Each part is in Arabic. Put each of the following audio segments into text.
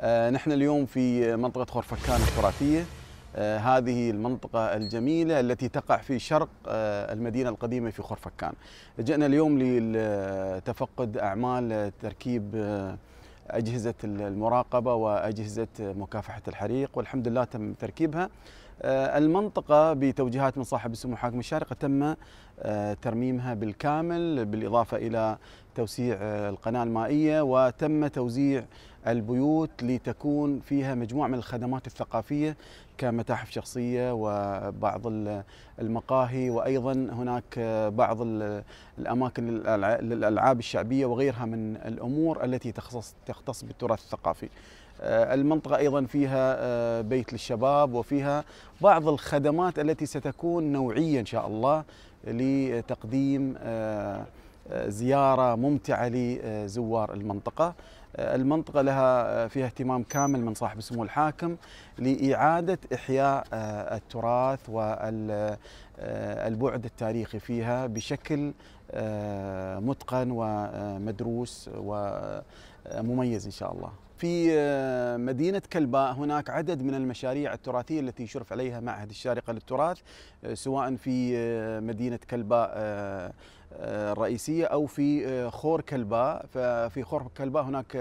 آه، نحن اليوم في منطقة خورفكان التراثية آه، هذه المنطقة الجميلة التي تقع في شرق آه، المدينة القديمة في خورفكان جئنا اليوم لتفقد أعمال تركيب أجهزة المراقبة وأجهزة مكافحة الحريق والحمد لله تم تركيبها آه، المنطقة بتوجيهات من صاحب السمو حاكم الشارقة تم آه، ترميمها بالكامل بالإضافة إلى توسيع آه، القناة المائية وتم توزيع البيوت لتكون فيها مجموعة من الخدمات الثقافية كمتاحف شخصية وبعض المقاهي وأيضا هناك بعض الأماكن للألعاب الشعبية وغيرها من الأمور التي تختص بالتراث الثقافي آه، المنطقة أيضا فيها آه، بيت للشباب وفيها بعض الخدمات التي ستكون نوعية إن شاء الله لتقديم آه، زيارة ممتعة لزوار المنطقة آه، المنطقة لها آه، فيها اهتمام كامل من صاحب السمو الحاكم لإعادة إحياء آه، التراث والبعد التاريخي فيها بشكل متقن ومدروس ومميز إن شاء الله في مدينة كلباء هناك عدد من المشاريع التراثية التي يشرف عليها معهد الشارقة للتراث سواء في مدينة كلباء الرئيسية أو في خور كلباء ففي خور كلباء هناك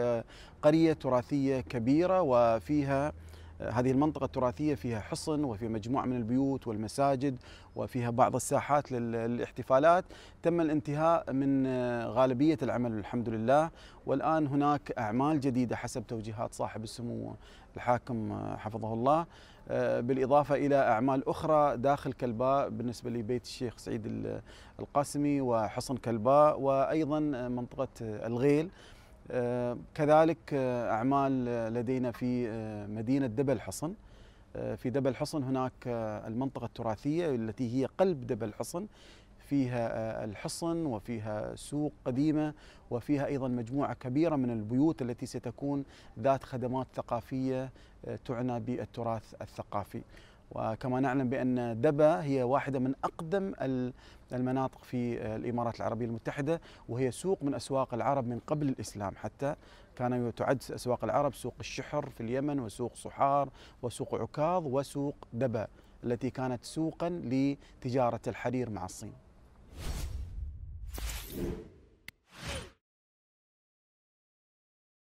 قرية تراثية كبيرة وفيها هذه المنطقة التراثية فيها حصن وفي مجموعة من البيوت والمساجد وفيها بعض الساحات للاحتفالات تم الانتهاء من آه، غالبية العمل الحمد لله والآن هناك أعمال جديدة حسب توجيهات صاحب السمو الحاكم آه، حفظه الله آه، بالإضافة إلى أعمال أخرى داخل كلباء بالنسبة لبيت الشيخ سعيد القاسمي وحصن كلباء وأيضا منطقة الغيل آه، كذلك آه، أعمال لدينا في آه، مدينة دبل حصن في دبل حصن هناك المنطقة التراثية التي هي قلب دبل حصن فيها الحصن وفيها سوق قديمة وفيها أيضا مجموعة كبيرة من البيوت التي ستكون ذات خدمات ثقافية تعنى بالتراث الثقافي وكما نعلم بأن دبا هي واحدة من أقدم المناطق في الإمارات العربية المتحدة وهي سوق من أسواق العرب من قبل الإسلام حتى كان تعد أسواق العرب سوق الشحر في اليمن وسوق صحار وسوق عكاظ وسوق دبا التي كانت سوقا لتجارة الحرير مع الصين